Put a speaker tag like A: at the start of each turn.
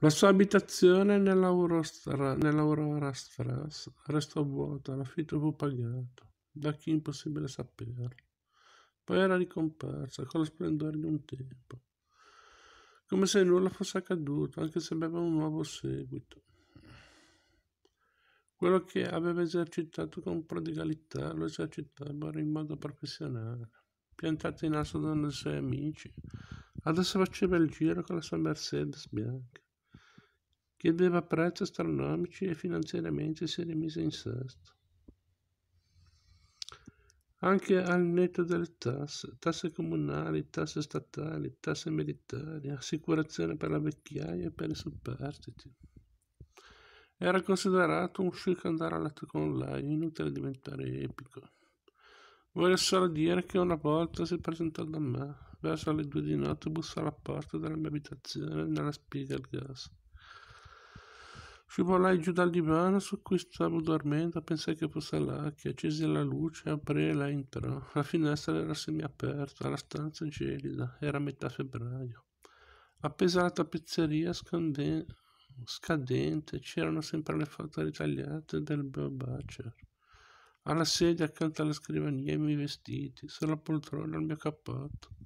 A: La sua abitazione nell'Aurora nella restò vuota, l'affitto fu pagato, da chi impossibile saperlo. Poi era ricomparsa con lo splendore di un tempo, come se nulla fosse accaduto, anche se aveva un nuovo seguito. Quello che aveva esercitato con prodigalità lo esercitava in modo professionale, piantato in asso da uno dei suoi amici. Adesso faceva il giro con la sua Mercedes bianca che aveva prezzi astronomici e finanziariamente si rimise in sesto. Anche al netto delle tasse, tasse comunali, tasse statali, tasse militari, assicurazione per la vecchiaia e per i superstiti. Era considerato un chic andare a letto con lei, inutile diventare epico. Voglio solo dire che una volta si presentò da me, verso le due di notte bussò alla porta della mia abitazione nella spiga al gas. Scivolai giù dal divano su cui stavo dormendo, pensai che fosse l'acqua, accesi la luce, aprì e entrò. La finestra era semiaperta, la stanza gelida, era metà febbraio. Appesa alla tappezzeria scadente c'erano sempre le foto ritagliate del Beo Bacher. Alla sedia accanto alla scrivania i miei vestiti, sulla poltrona il mio cappotto.